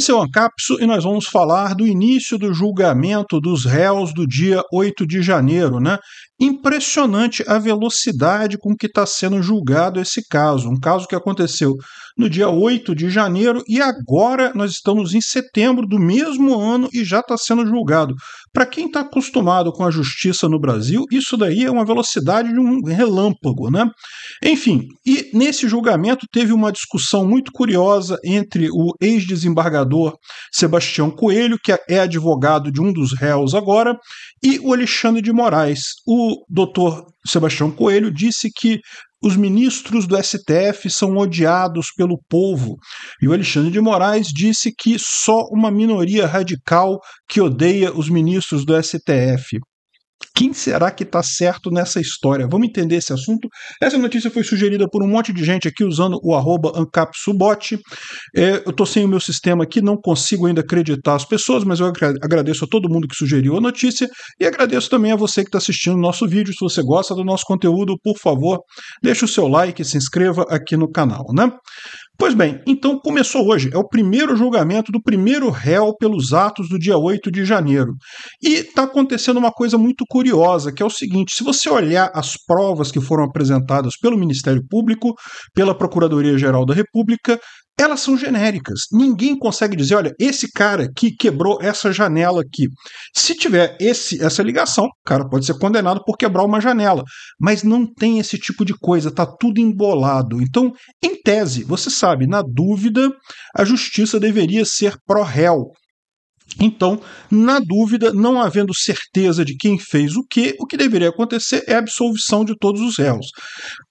Esse é o Ancapso e nós vamos falar do início do julgamento dos réus do dia 8 de janeiro, né? Impressionante a velocidade com que está sendo julgado esse caso. Um caso que aconteceu no dia 8 de janeiro e agora nós estamos em setembro do mesmo ano e já está sendo julgado. Para quem está acostumado com a justiça no Brasil, isso daí é uma velocidade de um relâmpago, né? Enfim, e nesse julgamento teve uma discussão muito curiosa entre o ex-desembargador Sebastião Coelho, que é advogado de um dos réus agora, e o Alexandre de Moraes. O o doutor Sebastião Coelho disse que os ministros do STF são odiados pelo povo. E o Alexandre de Moraes disse que só uma minoria radical que odeia os ministros do STF. Quem será que está certo nessa história? Vamos entender esse assunto. Essa notícia foi sugerida por um monte de gente aqui usando o arroba AncapSubot. É, eu estou sem o meu sistema aqui, não consigo ainda acreditar as pessoas, mas eu agradeço a todo mundo que sugeriu a notícia e agradeço também a você que está assistindo o nosso vídeo. Se você gosta do nosso conteúdo, por favor, deixe o seu like e se inscreva aqui no canal. Né? Pois bem, então começou hoje, é o primeiro julgamento do primeiro réu pelos atos do dia 8 de janeiro. E está acontecendo uma coisa muito curiosa, que é o seguinte: se você olhar as provas que foram apresentadas pelo Ministério Público, pela Procuradoria-Geral da República, elas são genéricas. Ninguém consegue dizer, olha, esse cara aqui quebrou essa janela aqui. Se tiver esse, essa ligação, o cara pode ser condenado por quebrar uma janela. Mas não tem esse tipo de coisa, tá tudo embolado. Então, em tese, você sabe, na dúvida, a justiça deveria ser pró-réu. Então, na dúvida, não havendo certeza de quem fez o que, o que deveria acontecer é a absolvição de todos os réus.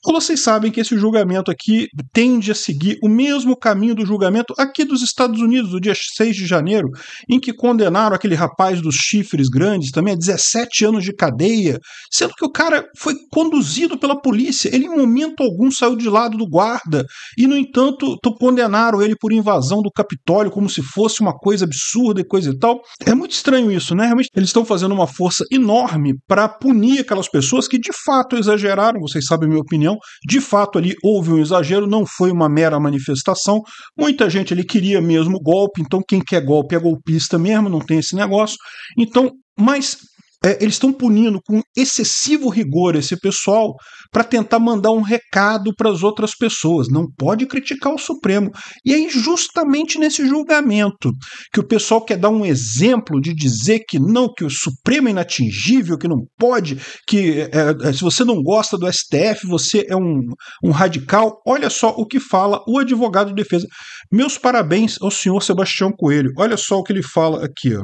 Como vocês sabem que esse julgamento aqui tende a seguir o mesmo caminho do julgamento aqui dos Estados Unidos, do dia 6 de janeiro, em que condenaram aquele rapaz dos chifres grandes também a 17 anos de cadeia, sendo que o cara foi conduzido pela polícia. Ele, em momento algum, saiu de lado do guarda e, no entanto, condenaram ele por invasão do Capitólio como se fosse uma coisa absurda e coisa e tal. É muito estranho isso, né? Realmente, eles estão fazendo uma força enorme para punir aquelas pessoas que de fato exageraram, vocês sabem a minha opinião opinião. De fato, ali houve um exagero, não foi uma mera manifestação. Muita gente ali queria mesmo golpe, então quem quer golpe é golpista mesmo, não tem esse negócio. Então, mas é, eles estão punindo com excessivo rigor esse pessoal para tentar mandar um recado para as outras pessoas. Não pode criticar o Supremo. E é justamente nesse julgamento, que o pessoal quer dar um exemplo de dizer que não, que o Supremo é inatingível, que não pode, que é, é se você não gosta do STF, você é um, um radical. Olha só o que fala o advogado de defesa. Meus parabéns ao senhor Sebastião Coelho. Olha só o que ele fala aqui. Ó.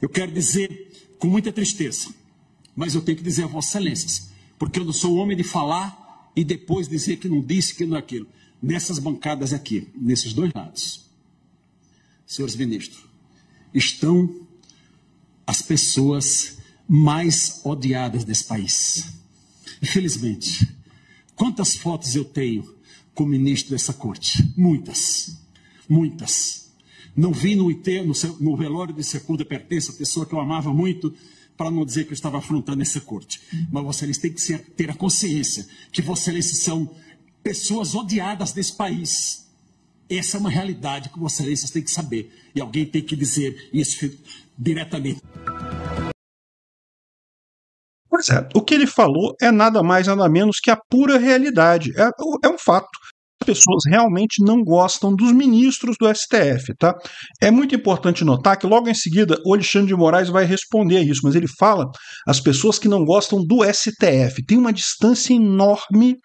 Eu quero dizer com muita tristeza, mas eu tenho que dizer a Vossa Excelências, porque eu não sou homem de falar e depois dizer que não disse, que não é aquilo. Nessas bancadas aqui, nesses dois lados, senhores ministros, estão as pessoas mais odiadas desse país. Infelizmente, quantas fotos eu tenho com o ministro dessa corte? Muitas, muitas. Não vim no, no, no velório de Secunda Pertença, pessoa que eu amava muito, para não dizer que eu estava afrontando essa corte. Mas vocês têm que ser, ter a consciência que vocês são pessoas odiadas desse país. Essa é uma realidade que vocês têm que saber. E alguém tem que dizer isso diretamente. Pois é, o que ele falou é nada mais, nada menos que a pura realidade. É, é um fato pessoas realmente não gostam dos ministros do STF, tá? É muito importante notar que logo em seguida o Alexandre de Moraes vai responder a isso, mas ele fala as pessoas que não gostam do STF. Tem uma distância enorme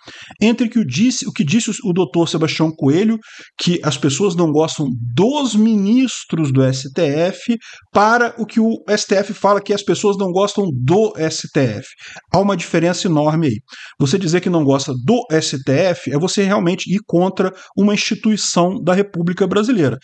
entre que o, disse, o que disse o doutor Sebastião Coelho, que as pessoas não gostam dos ministros do STF, para o que o STF fala que as pessoas não gostam do STF. Há uma diferença enorme aí. Você dizer que não gosta do STF é você realmente ir contra uma instituição da República Brasileira.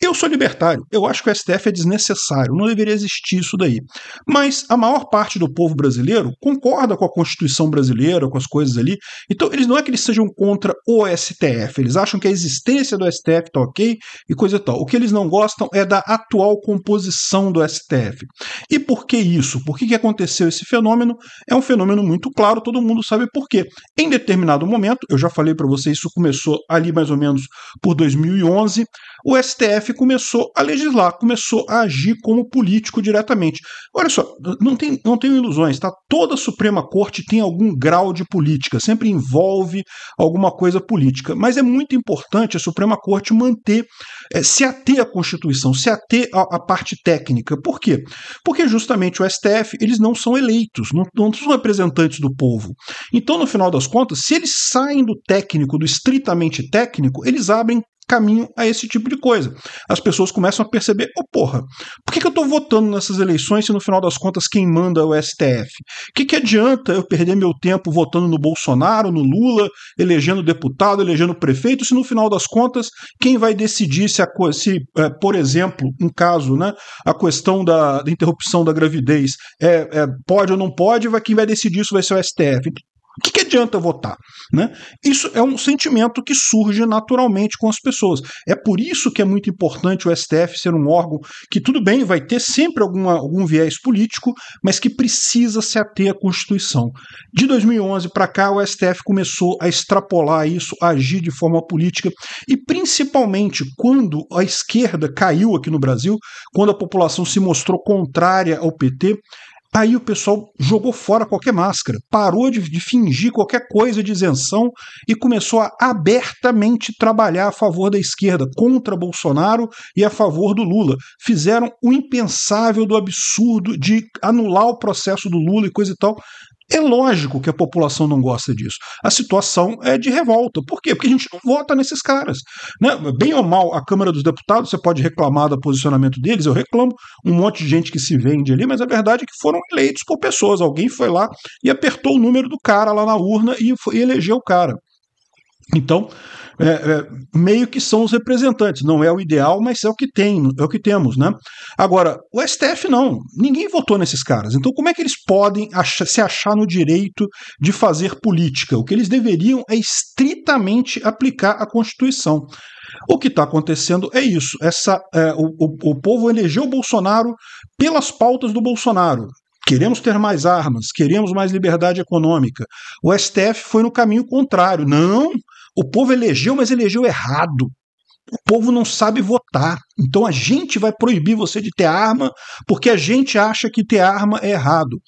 Eu sou libertário, eu acho que o STF é desnecessário, não deveria existir isso daí. Mas a maior parte do povo brasileiro concorda com a Constituição brasileira, com as coisas ali, então eles não é que eles sejam contra o STF, eles acham que a existência do STF tá ok e coisa tal. O que eles não gostam é da atual composição do STF. E por que isso? Por que, que aconteceu esse fenômeno? É um fenômeno muito claro, todo mundo sabe por quê. Em determinado momento, eu já falei para vocês, isso começou ali mais ou menos por 2011, o STF começou a legislar, começou a agir como político diretamente. Olha só, não, tem, não tenho ilusões, tá? Toda Suprema Corte tem algum grau de política, sempre envolve alguma coisa política. Mas é muito importante a Suprema Corte manter, é, se ater à Constituição, se ater à, à, parte técnica. Por quê? Porque justamente o STF, eles não são eleitos, não, não são representantes do povo. Então, no final das contas, se eles saem do técnico, do estritamente técnico, eles abrem caminho a esse tipo de coisa. As pessoas começam a perceber, oh, porra, por que, que eu estou votando nessas eleições se no final das contas quem manda é o STF? O que, que adianta eu perder meu tempo votando no Bolsonaro, no Lula, elegendo deputado, elegendo prefeito, se no final das contas quem vai decidir se, a, se é, por exemplo, um caso, né, a questão da, da interrupção da gravidez é, é, pode ou não pode, vai, quem vai decidir isso vai ser o STF. O que, que adianta votar? Né? Isso é um sentimento que surge naturalmente com as pessoas. É por isso que é muito importante o STF ser um órgão que, tudo bem, vai ter sempre alguma, algum viés político, mas que precisa se ater à Constituição. De 2011 para cá, o STF começou a extrapolar isso, a agir de forma política, e principalmente quando a esquerda caiu aqui no Brasil, quando a população se mostrou contrária ao PT, Aí o pessoal jogou fora qualquer máscara, parou de, de, fingir qualquer coisa de isenção e começou a abertamente trabalhar a favor da esquerda, contra Bolsonaro e a favor do Lula. Fizeram o impensável do absurdo de anular o processo do Lula e coisa e tal. É lógico que a população não gosta disso. A situação é de revolta. Por quê? Porque a gente não vota nesses caras. Né? Bem ou mal, a Câmara dos Deputados, você pode reclamar do posicionamento deles, eu reclamo um monte de gente que se vende ali, mas a verdade é que foram eleitos por pessoas. Alguém foi lá e apertou o número do cara lá na urna e, foi, e elegeu o cara. Então, é, é, meio que são os representantes. Não é o ideal, mas é o que tem, é o que temos, né? Agora, o STF não. Ninguém votou nesses caras. Então, como é que eles podem se achar no direito de fazer política? O que eles deveriam é estritamente aplicar a Constituição. O que está acontecendo é isso. Essa, é, o, o, o povo elegeu o Bolsonaro pelas pautas do Bolsonaro. Queremos ter mais armas, queremos mais liberdade econômica. O STF foi no caminho contrário. Não, o povo elegeu, mas elegeu errado. O povo não sabe votar. Então a gente vai proibir você de ter arma porque a gente acha que ter arma é errado.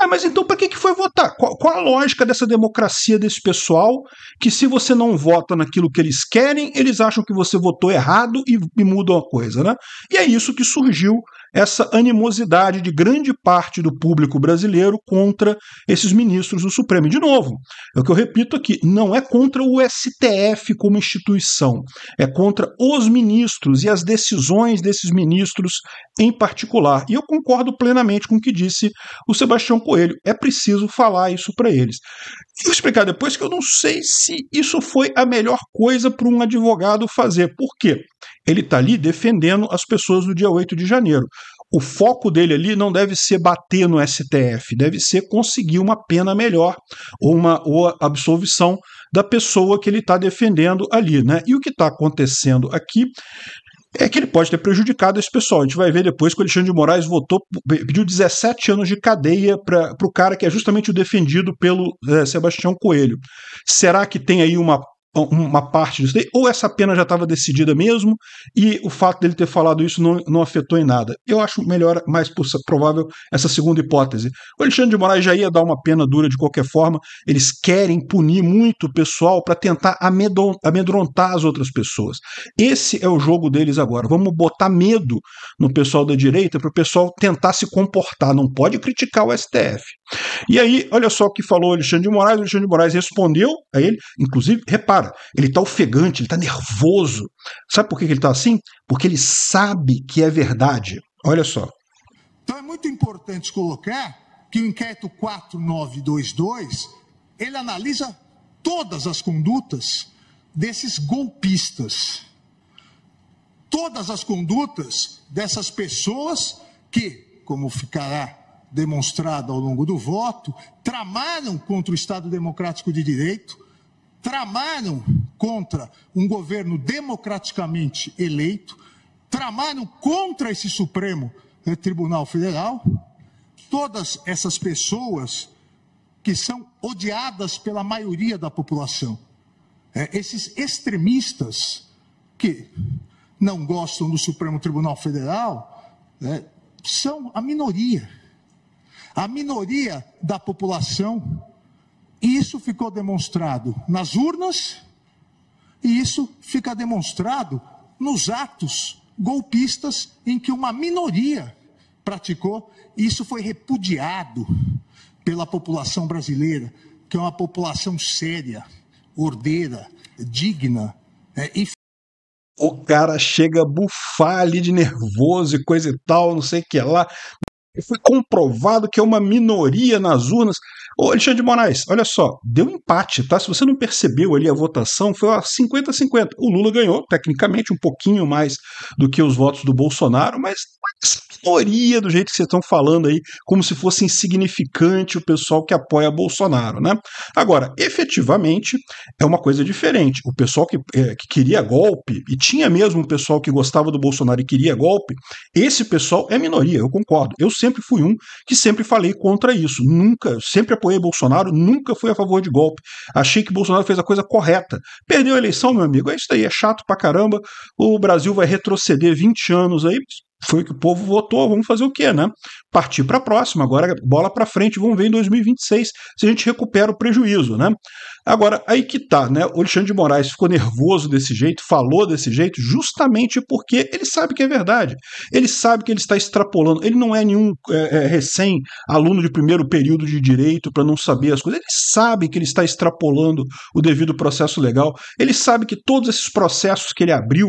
Ah, mas então para que, que foi votar? Qual, qual, a lógica dessa democracia desse pessoal que se você não vota naquilo que eles querem, eles acham que você votou errado e, e mudam a coisa, né? E é isso que surgiu essa animosidade de grande parte do público brasileiro contra esses ministros do Supremo. E de novo, é o que eu repito aqui, não é contra o STF como instituição, é contra os ministros e as decisões desses ministros em particular. E eu concordo plenamente com o que disse o Sebastião Coelho. É preciso falar isso para eles. Vou explicar depois que eu não sei se isso foi a melhor coisa para um advogado fazer. Por quê? Ele está ali defendendo as pessoas do dia 8 de janeiro. O foco dele ali não deve ser bater no STF, deve ser conseguir uma pena melhor ou uma ou absolvição da pessoa que ele está defendendo ali. Né? E o que está acontecendo aqui é que ele pode ter prejudicado esse pessoal. A gente vai ver depois que o Alexandre de Moraes votou, pediu 17 anos de cadeia para o cara que é justamente o defendido pelo é, Sebastião Coelho. Será que tem aí uma uma parte disso, ou essa pena já estava decidida mesmo, e o fato dele ter falado isso não, não afetou em nada. Eu acho melhor, mais provável, essa segunda hipótese. O Alexandre de Moraes já ia dar uma pena dura de qualquer forma, eles querem punir muito o pessoal para tentar amedrontar as outras pessoas. Esse é o jogo deles agora. Vamos botar medo no pessoal da direita para o pessoal tentar se comportar, não pode criticar o STF. E aí, olha só o que falou o Alexandre de Moraes, o Alexandre de Moraes respondeu a ele, inclusive, repara, cara, ele está ofegante, ele está nervoso. Sabe por que ele está assim? Porque ele sabe que é verdade. Olha só. Então é muito importante colocar que o inquérito 4922 ele analisa todas as condutas desses golpistas. Todas as condutas dessas pessoas que, como ficará demonstrado ao longo do voto, tramaram contra o Estado Democrático de Direito, tramaram contra um governo democraticamente eleito, tramaram contra esse Supremo né, Tribunal Federal. Todas essas pessoas que são odiadas pela maioria da população, é, esses extremistas que não gostam do Supremo Tribunal Federal, é, são a minoria. A minoria da população isso ficou demonstrado nas urnas e isso fica demonstrado nos atos golpistas em que uma minoria praticou. Isso foi repudiado pela população brasileira, que é uma população séria, ordeira, digna é, e o cara chega a bufar ali de nervoso e coisa e tal, não sei o que lá. E foi comprovado que é uma minoria nas urnas. Ô, Alexandre de Moraes, olha só, deu empate, tá? Se você não percebeu ali a votação, foi 50-50. O Lula ganhou, tecnicamente, um pouquinho mais do que os votos do Bolsonaro, mas é essa minoria, do jeito que vocês estão falando aí, como se fosse insignificante o pessoal que apoia Bolsonaro, né? Agora, efetivamente, é uma coisa diferente. O pessoal que, é, que queria golpe, e tinha mesmo um pessoal que gostava do Bolsonaro e queria golpe, esse pessoal é minoria, eu concordo. Eu sempre fui um que sempre falei contra isso. Nunca, sempre apoiei Bolsonaro, nunca fui a favor de golpe. Achei que Bolsonaro fez a coisa correta. Perdeu a eleição, meu amigo, é isso daí, é chato pra caramba. O Brasil vai retroceder 20 anos aí, foi o que o povo votou, vamos fazer o quê, né? Partir para a próxima, agora bola para frente, vamos ver em 2026 se a gente recupera o prejuízo, né? Agora, aí que tá, né? O Alexandre de Moraes ficou nervoso desse jeito, falou desse jeito, justamente porque ele sabe que é verdade. Ele sabe que ele está extrapolando, ele não é nenhum é, é, recém-aluno de primeiro período de direito para não saber as coisas, ele sabe que ele está extrapolando o devido processo legal, ele sabe que todos esses processos que ele abriu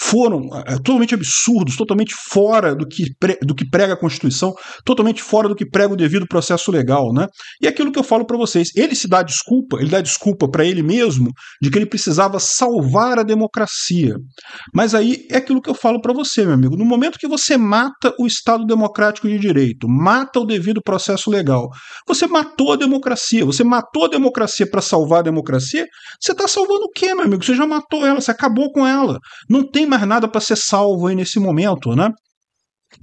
foram é, totalmente absurdos, totalmente fora do que, do que prega a Constituição, totalmente fora do que prega o devido processo legal. Né? E aquilo que eu falo para vocês, ele se dá desculpa, ele dá desculpa para ele mesmo de que ele precisava salvar a democracia. Mas aí é aquilo que eu falo para você, meu amigo. No momento que você mata o Estado democrático de direito, mata o devido processo legal, você matou a democracia. Você matou a democracia para salvar a democracia, você está salvando o quê, meu amigo? Você já matou ela, você acabou com ela. Não tem mais nada para ser salvo aí nesse momento, né?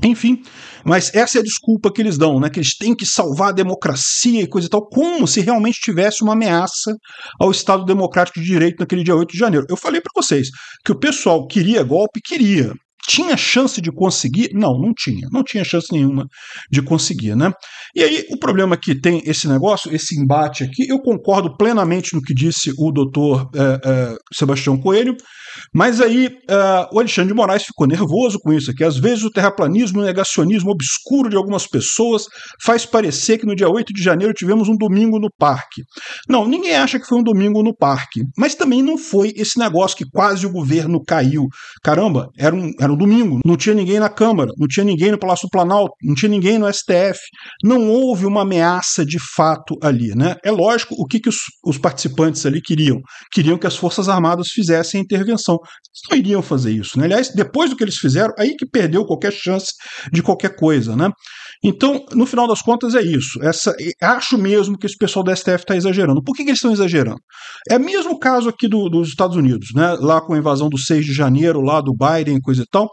Enfim, mas essa é a desculpa que eles dão, né? Que eles têm que salvar a democracia e coisa e tal, como se realmente tivesse uma ameaça ao Estado Democrático de Direito naquele dia 8 de janeiro. Eu falei para vocês que o pessoal queria golpe, queria. Tinha chance de conseguir? Não, não tinha. Não tinha chance nenhuma de conseguir, né? E aí, o problema que tem esse negócio, esse embate aqui, eu concordo plenamente no que disse o doutor é, é, Sebastião Coelho, mas aí é, o Alexandre de Moraes ficou nervoso com isso aqui. Às vezes o terraplanismo, o negacionismo obscuro de algumas pessoas faz parecer que no dia 8 de janeiro tivemos um domingo no parque. Não, ninguém acha que foi um domingo no parque, mas também não foi esse negócio que quase o governo caiu. Caramba, era um, era um domingo, não tinha ninguém na Câmara, não tinha ninguém no Palácio do Planalto, não tinha ninguém no STF. Não houve uma ameaça de fato ali. Né? É lógico o que, que os, os participantes ali queriam. Queriam que as Forças Armadas fizessem a intervenção. Eles não iriam fazer isso. Né? Aliás, depois do que eles fizeram, aí que perdeu qualquer chance de qualquer coisa. Né? Então, no final das contas, é isso. Essa, acho mesmo que esse pessoal da STF está exagerando. Por que, que eles estão exagerando? É o mesmo caso aqui do, dos Estados Unidos, né? lá com a invasão do 6 de janeiro, lá do Biden, e coisa e tal.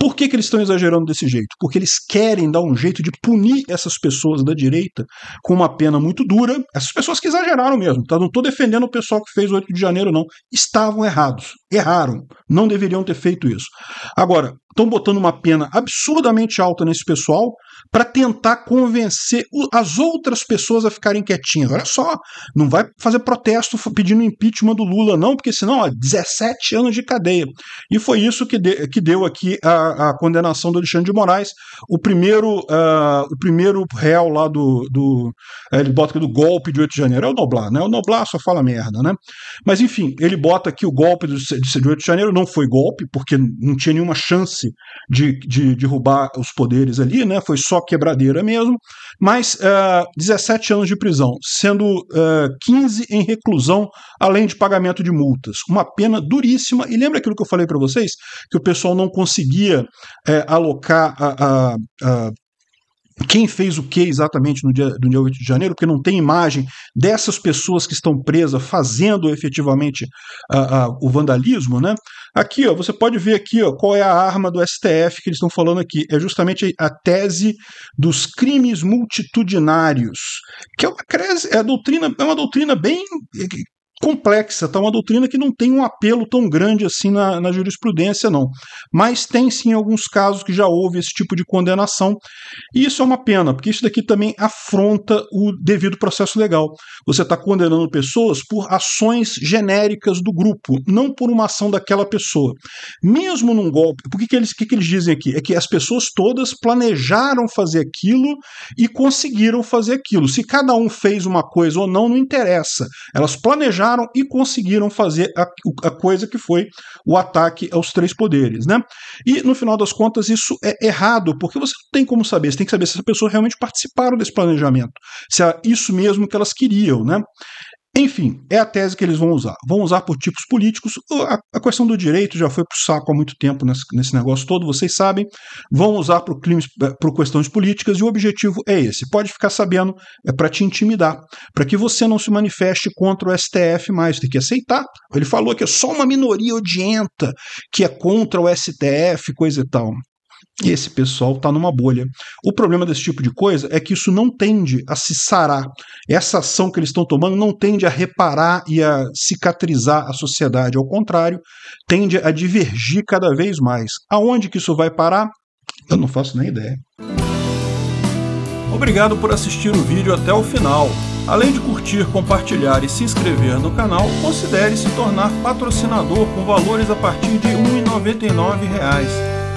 Por que, que eles estão exagerando desse jeito? Porque eles querem dar um jeito de punir essas pessoas da direita com uma pena muito dura. Essas pessoas que exageraram mesmo, tá? Não estou defendendo o pessoal que fez o 8 de janeiro, não. Estavam errados. Erraram. Não deveriam ter feito isso. Agora, estão botando uma pena absurdamente alta nesse pessoal para tentar convencer as outras pessoas a ficarem quietinhas. Olha só, não vai fazer protesto pedindo impeachment do Lula, não, porque senão, ó, 17 anos de cadeia. E foi isso que, de, que deu aqui a, a, condenação do Alexandre de Moraes. O primeiro, uh, o primeiro réu lá do. do eh, ele bota aqui do golpe de 8 de janeiro. É o Noblar, né? O Noblar só fala merda, né? Mas enfim, ele bota aqui o golpe do, de 8 de janeiro não foi golpe, porque não tinha nenhuma chance de, de derrubar os poderes ali, né? Foi só só quebradeira mesmo, mas uh, eh, 17 anos de prisão, sendo uh, eh, 15 em reclusão, além de pagamento de multas. Uma pena duríssima. E lembra aquilo que eu falei para vocês? Que o pessoal não conseguia uh, alocar a, a, a quem fez o que exatamente no dia, no dia 8 de janeiro, porque não tem imagem dessas pessoas que estão presas fazendo efetivamente uh, uh, o vandalismo, né? Aqui, ó, você pode ver aqui ó, qual é a arma do STF que eles estão falando aqui. É justamente a tese dos crimes multitudinários, que é uma, é doutrina, é uma doutrina bem complexa, tá uma doutrina que não tem um apelo tão grande assim na, na, jurisprudência, não. Mas tem sim alguns casos que já houve esse tipo de condenação, e isso é uma pena, porque isso daqui também afronta o devido processo legal. Você está condenando pessoas por ações genéricas do grupo, não por uma ação daquela pessoa. Mesmo num golpe, porque que eles, que, que eles dizem aqui? É que as pessoas todas planejaram fazer aquilo e conseguiram fazer aquilo. Se cada um fez uma coisa ou não, não interessa. Elas planejaram e conseguiram fazer a, a coisa que foi o ataque aos três poderes, né? E no final das contas isso é errado, porque você não tem como saber, você tem que saber se as pessoas realmente participaram desse planejamento, se é isso mesmo que elas queriam, né? Enfim, é a tese que eles vão usar. Vão usar por tipos políticos. A, questão do direito já foi para o saco há muito tempo nesse, negócio todo, vocês sabem. Vão usar para questões políticas e o objetivo é esse. Pode ficar sabendo, é para te intimidar, para que você não se manifeste contra o STF mais. Tem que aceitar. Ele falou que é só uma minoria odienta que é contra o STF, coisa e tal esse pessoal está numa bolha. O problema desse tipo de coisa é que isso não tende a se sarar. Essa ação que eles estão tomando não tende a reparar e a cicatrizar a sociedade. Ao contrário, tende a divergir cada vez mais. Aonde que isso vai parar? Eu não faço nem ideia. Obrigado por assistir o vídeo até o final. Além de curtir, compartilhar e se inscrever no canal, considere se tornar patrocinador com valores a partir de R$ 1,99